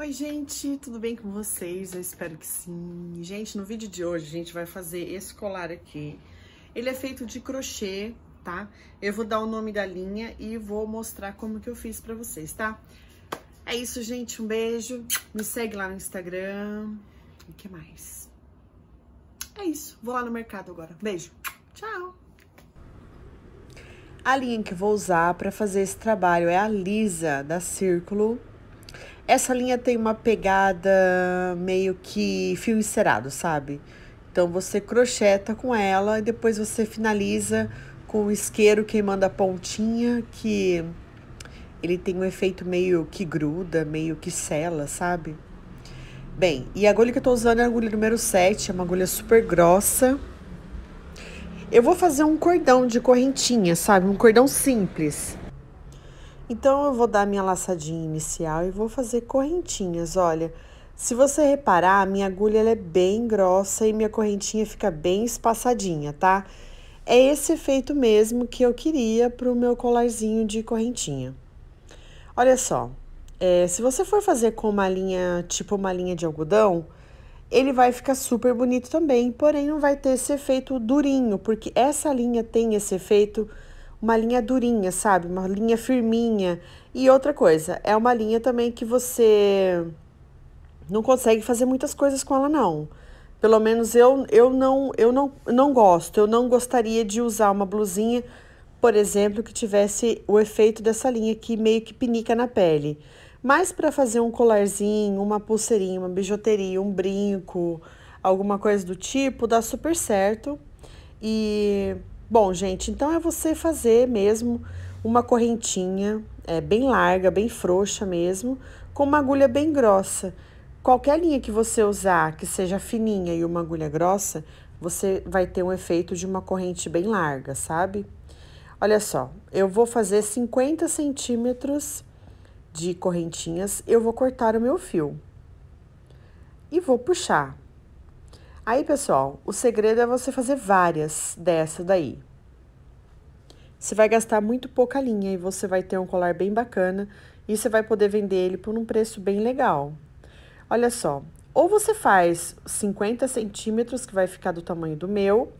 Oi, gente, tudo bem com vocês? Eu espero que sim. Gente, no vídeo de hoje a gente vai fazer esse colar aqui. Ele é feito de crochê, tá? Eu vou dar o nome da linha e vou mostrar como que eu fiz pra vocês, tá? É isso, gente, um beijo. Me segue lá no Instagram. E que mais? É isso, vou lá no mercado agora. Beijo, tchau! A linha que vou usar para fazer esse trabalho é a Lisa, da Círculo essa linha tem uma pegada meio que fio encerado, sabe? Então você crocheta com ela e depois você finaliza com o isqueiro queimando a pontinha que ele tem um efeito meio que gruda, meio que sela, sabe? Bem, e a agulha que eu tô usando é a agulha número 7, é uma agulha super grossa. Eu vou fazer um cordão de correntinha, sabe? Um cordão simples. Então eu vou dar minha laçadinha inicial e vou fazer correntinhas, olha. Se você reparar, a minha agulha é bem grossa e minha correntinha fica bem espaçadinha, tá? É esse efeito mesmo que eu queria para o meu colarzinho de correntinha. Olha só, é, se você for fazer com uma linha, tipo uma linha de algodão, ele vai ficar super bonito também, porém não vai ter esse efeito durinho, porque essa linha tem esse efeito durinho uma linha durinha, sabe? Uma linha firminha. E outra coisa, é uma linha também que você não consegue fazer muitas coisas com ela não. Pelo menos eu, eu não eu não, não gosto. Eu não gostaria de usar uma blusinha, por exemplo, que tivesse o efeito dessa linha que meio que pinica na pele. Mas para fazer um colarzinho, uma pulseirinha, uma bijuteria, um brinco, alguma coisa do tipo, dá super certo. E Bom, gente, então é você fazer mesmo uma correntinha é, bem larga, bem frouxa mesmo, com uma agulha bem grossa. Qualquer linha que você usar que seja fininha e uma agulha grossa, você vai ter um efeito de uma corrente bem larga, sabe? Olha só, eu vou fazer 50 centímetros de correntinhas, eu vou cortar o meu fio e vou puxar. Aí, pessoal, o segredo é você fazer várias dessa daí. Você vai gastar muito pouca linha e você vai ter um colar bem bacana e você vai poder vender ele por um preço bem legal. Olha só, ou você faz 50 centímetros, que vai ficar do tamanho do meu,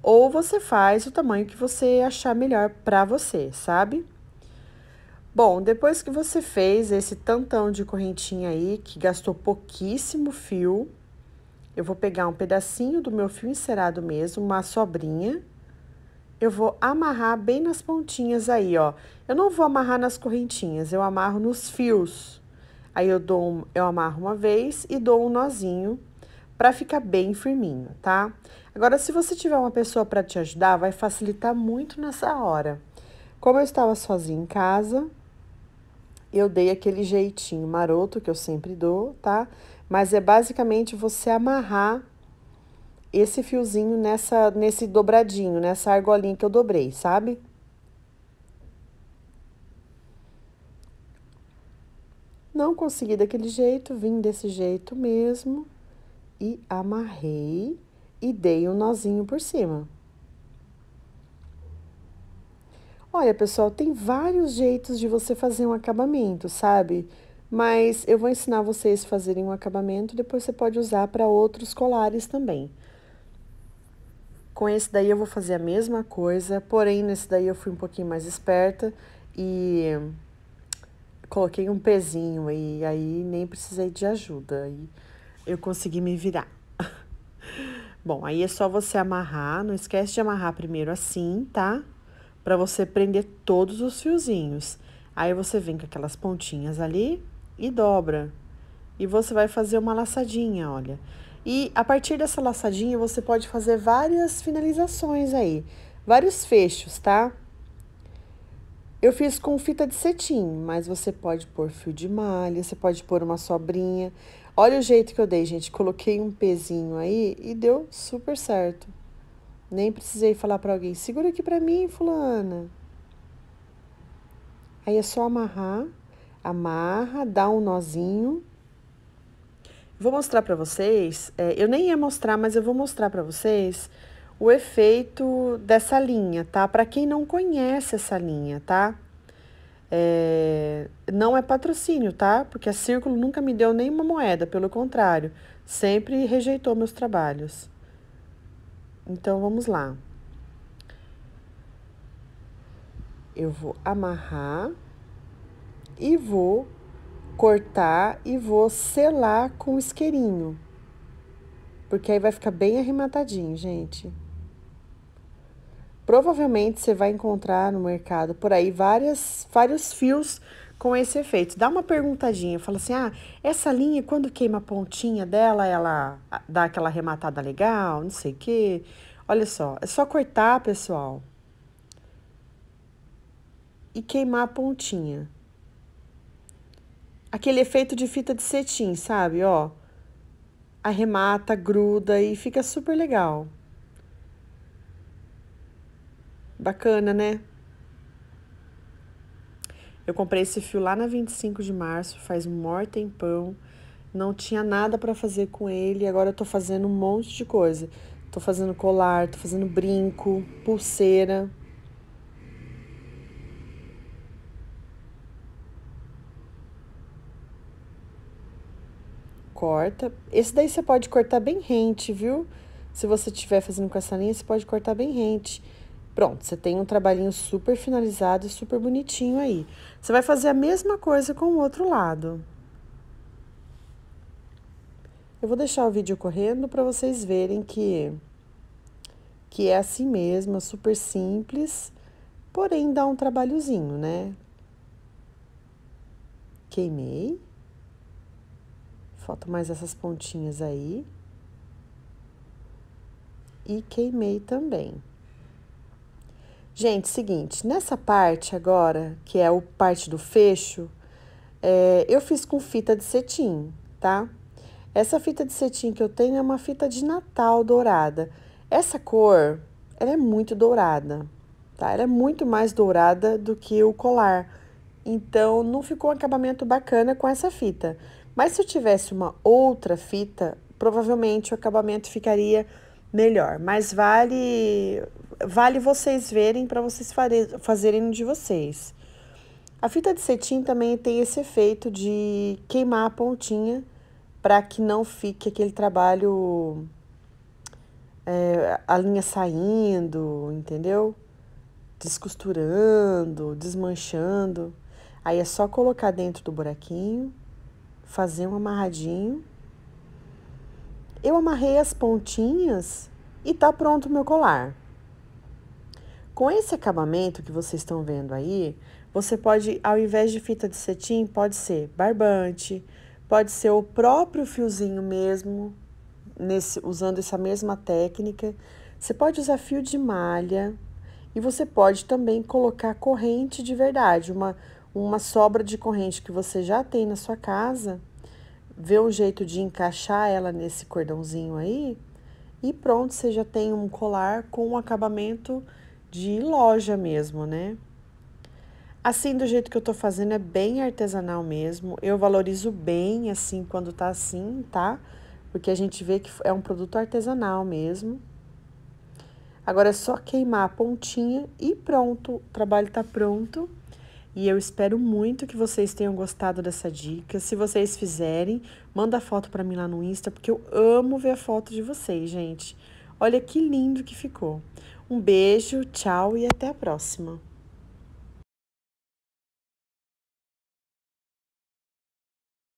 ou você faz o tamanho que você achar melhor para você, sabe? Bom, depois que você fez esse tantão de correntinha aí, que gastou pouquíssimo fio, eu vou pegar um pedacinho do meu fio encerado mesmo, uma sobrinha, eu vou amarrar bem nas pontinhas aí, ó. Eu não vou amarrar nas correntinhas, eu amarro nos fios. Aí, eu dou um, eu amarro uma vez e dou um nozinho pra ficar bem firminho, tá? Agora, se você tiver uma pessoa pra te ajudar, vai facilitar muito nessa hora. Como eu estava sozinha em casa, eu dei aquele jeitinho maroto que eu sempre dou, tá? Mas é basicamente você amarrar esse fiozinho nessa, nesse dobradinho, nessa argolinha que eu dobrei, sabe? Não consegui daquele jeito, vim desse jeito mesmo e amarrei e dei um nozinho por cima. Olha, pessoal, tem vários jeitos de você fazer um acabamento, sabe? Mas eu vou ensinar vocês a fazerem um acabamento, depois você pode usar para outros colares também. Com esse daí eu vou fazer a mesma coisa, porém nesse daí eu fui um pouquinho mais esperta e coloquei um pezinho e aí nem precisei de ajuda e eu consegui me virar. Bom, aí é só você amarrar, não esquece de amarrar primeiro assim, tá? Para você prender todos os fiozinhos. Aí você vem com aquelas pontinhas ali e dobra. E você vai fazer uma laçadinha, olha. E a partir dessa laçadinha, você pode fazer várias finalizações aí, vários fechos, tá? Eu fiz com fita de cetim, mas você pode pôr fio de malha, você pode pôr uma sobrinha. Olha o jeito que eu dei, gente. Coloquei um pezinho aí e deu super certo. Nem precisei falar para alguém, segura aqui para mim, fulana. Aí é só amarrar, amarra, dá um nozinho Vou mostrar para vocês, é, eu nem ia mostrar, mas eu vou mostrar para vocês o efeito dessa linha, tá? Para quem não conhece essa linha, tá? É, não é patrocínio, tá? Porque a Círculo nunca me deu nenhuma moeda, pelo contrário, sempre rejeitou meus trabalhos. Então, vamos lá. Eu vou amarrar e vou cortar e vou selar com isqueirinho. Porque aí vai ficar bem arrematadinho, gente. Provavelmente você vai encontrar no mercado por aí várias, vários fios com esse efeito. Dá uma perguntadinha, fala assim: ah, essa linha, quando queima a pontinha dela, ela dá aquela arrematada legal, não sei o quê. Olha só, é só cortar, pessoal, e queimar a pontinha aquele efeito de fita de cetim, sabe? Ó, arremata, gruda e fica super legal. Bacana, né? Eu comprei esse fio lá na 25 de março, faz um maior tempão. Não tinha nada para fazer com ele, agora eu tô fazendo um monte de coisa. Tô fazendo colar, tô fazendo brinco, pulseira. corta. Esse daí você pode cortar bem rente, viu? Se você estiver fazendo com essa linha, você pode cortar bem rente. Pronto, você tem um trabalhinho super finalizado e super bonitinho aí. Você vai fazer a mesma coisa com o outro lado. Eu vou deixar o vídeo correndo para vocês verem que, que é assim mesmo, é super simples, porém dá um trabalhozinho, né? Queimei falta mais essas pontinhas aí. E queimei também. Gente, seguinte, nessa parte agora, que é a parte do fecho, é, eu fiz com fita de cetim, tá? Essa fita de cetim que eu tenho é uma fita de Natal dourada. Essa cor, ela é muito dourada, tá? Ela é muito mais dourada do que o colar. Então, não ficou um acabamento bacana com essa fita. Mas se eu tivesse uma outra fita, provavelmente o acabamento ficaria melhor. Mas vale vale vocês verem para vocês fazerem de vocês. A fita de cetim também tem esse efeito de queimar a pontinha para que não fique aquele trabalho é, a linha saindo, entendeu? Descosturando, desmanchando. Aí é só colocar dentro do buraquinho fazer um amarradinho. Eu amarrei as pontinhas e tá pronto o meu colar. Com esse acabamento que vocês estão vendo aí, você pode, ao invés de fita de cetim, pode ser barbante, pode ser o próprio fiozinho mesmo, nesse, usando essa mesma técnica. Você pode usar fio de malha e você pode também colocar corrente de verdade, uma uma sobra de corrente que você já tem na sua casa, vê um jeito de encaixar ela nesse cordãozinho aí e pronto, você já tem um colar com um acabamento de loja mesmo, né? Assim, do jeito que eu tô fazendo, é bem artesanal mesmo. Eu valorizo bem, assim, quando tá assim, tá? Porque a gente vê que é um produto artesanal mesmo. Agora é só queimar a pontinha e pronto, o trabalho tá pronto. E eu espero muito que vocês tenham gostado dessa dica. Se vocês fizerem, manda foto para mim lá no Insta, porque eu amo ver a foto de vocês, gente. Olha que lindo que ficou. Um beijo, tchau e até a próxima.